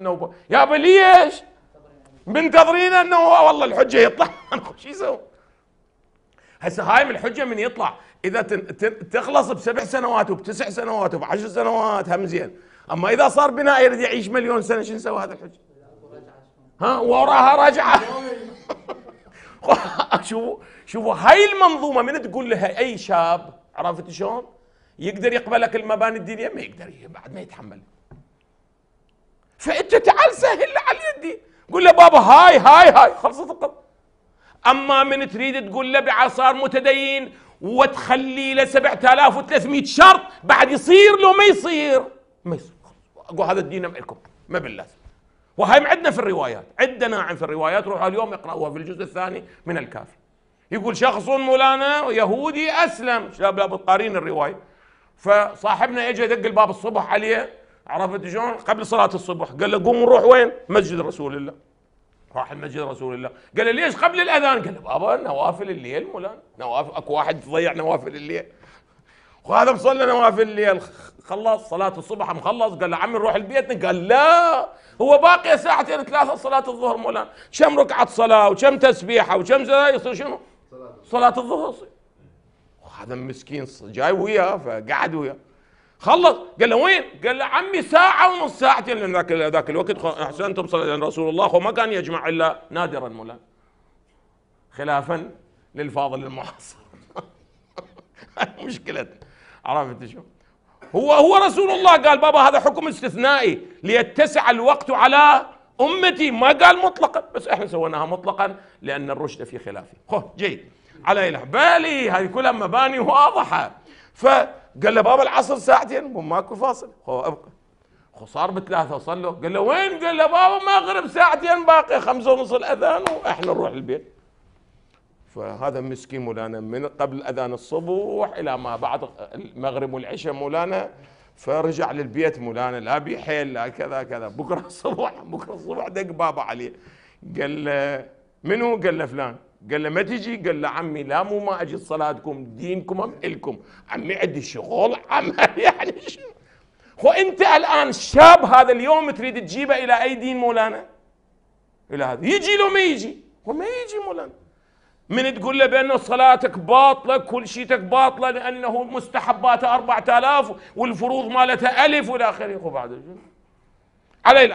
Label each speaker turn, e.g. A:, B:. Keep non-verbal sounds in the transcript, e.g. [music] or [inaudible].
A: النوبه يا ليش؟ منتظرين انه والله الحجه يطلع [laughs] شو يسوي؟ هسه هاي من الحجه من يطلع اذا تخلص بسبع سنوات وبتسع سنوات وبعشر سنوات هم زين اما اذا صار بناء يريد يعيش مليون سنه شو نسوي هذا الحجه؟ ها وراها رجعه [laughs] شوفوا شوفوا هاي المنظومه من تقول لها اي شاب عرفت شلون؟ يقدر يقبلك المباني الدينيه ما يقدر بعد ما يتحمل فانت تعال سهل على يدي قول له بابا هاي هاي هاي خلصت القضيه اما من تريد تقول له بعصار متدين وتخلي له 7300 شرط بعد يصير لو ما يصير ما يصير اقول هذا الدين لكم ما باللازم وهي عندنا في الروايات عندنا عن في الروايات روحوا اليوم اقراوها في الجزء الثاني من الكافي يقول شخص مولانا يهودي اسلم شباب لا بتقارين الروايه فصاحبنا اجى دق الباب الصبح عليه عرفت شلون قبل صلاة الصبح قال له قوم روح وين مسجد رسول الله راح المسجد رسول الله قال له ليش قبل الأذان قال له بابا نوافل الليل مولانا نوافل أكو واحد تضيع نوافل الليل وهذا مصلى نوافل الليل خلص صلاة الصبح مخلص قال له عمي نروح لبيتنا قال لا هو باقي ساعتين ثلاثة صلاة الظهر مولانا كم ركعة صلاة وكم تسبيحة وكم يصير شنو صلاة الظهر الظهر هذا مسكين جاي وياه فقعد وياه خلص قال له وين؟ قال له عمي ساعة ونص ساعتين لأن ذاك ذاك الوقت احسنتم صلى رسول الله وما كان يجمع إلا نادرا ملا خلافا للفاضل المعاصر [laughs] مشكلة عرفت شو؟ هو هو رسول الله قال بابا هذا حكم استثنائي ليتسع الوقت على أمتي ما قال مطلقا بس احنا سويناها مطلقا لأن الرشد في خلافه خو جيد على الحبالي بالي هذه كلها مباني واضحة فقال له بابا العصر ساعتين ماكو فاصل هو ابقى صار بثلاثة وصل له قال له وين قال له بابا مغرب ساعتين باقي خمسة ونص الأذان وإحنا نروح البيت فهذا مسكين مولانا من قبل أذان الصبح إلى ما بعد المغرب والعشاء مولانا فرجع للبيت مولانا لا بيحيل لا كذا كذا بكرة الصبح [laughs] بكرة الصبح دق بابا عليه قال له منو قال له فلان قال له ما تجي قال له عمي لا مو ما اجي صلاتكم دينكم ام الكم عمي عندي شغل عمل [laughs] يعني شو وانت الان شاب هذا اليوم تريد تجيبه الى اي دين مولانا الى هذا يجي لو ما يجي وما يجي مولانا من تقول له بانه صلاتك باطله كل شيتك باطله لانه مستحباته 4000 والفروض مالتها الف والى اخره وبعد على